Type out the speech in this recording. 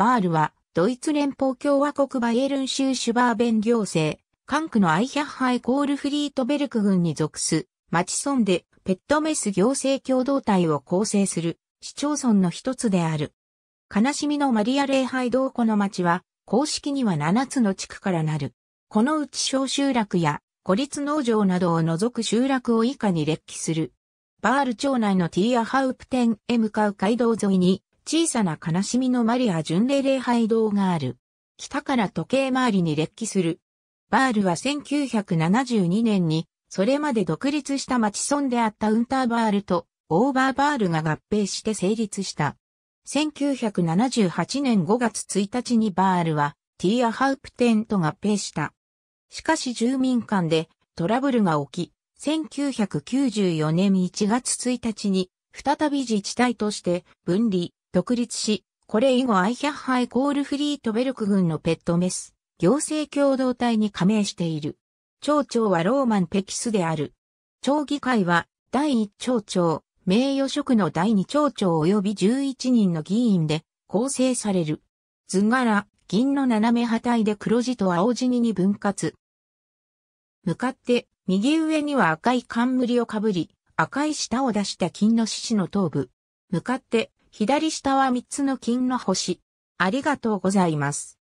バールは、ドイツ連邦共和国バイエルン州シュバーベン行政、管区のアイヒャッハイコールフリートベルク郡に属す、町村でペットメス行政共同体を構成する市町村の一つである。悲しみのマリア礼拝堂この町は、公式には7つの地区からなる。このうち小集落や孤立農場などを除く集落を以下に列記する。バール町内のティーアハウプテンへ向かう街道沿いに小さな悲しみのマリア巡礼礼拝堂がある。北から時計回りに列記する。バールは1972年に、それまで独立した町村であったウンターバールとオーバーバールが合併して成立した。1978年5月1日にバールはティーアハウプテンと合併した。しかし住民間でトラブルが起き、1994年1月1日に再び自治体として分離、独立し、これ以後アイヒャッハイコールフリートベルク軍のペットメス、行政共同体に加盟している。町長はローマン・ペキスである。町議会は、第1町長、名誉職の第2町長及び11人の議員で構成される。図柄、銀の斜め波体で黒字と青地にに分割。向かって、右上には赤い冠をかぶり、赤い舌を出した金の獅子の頭部。向かって、左下は3つの金の星。ありがとうございます。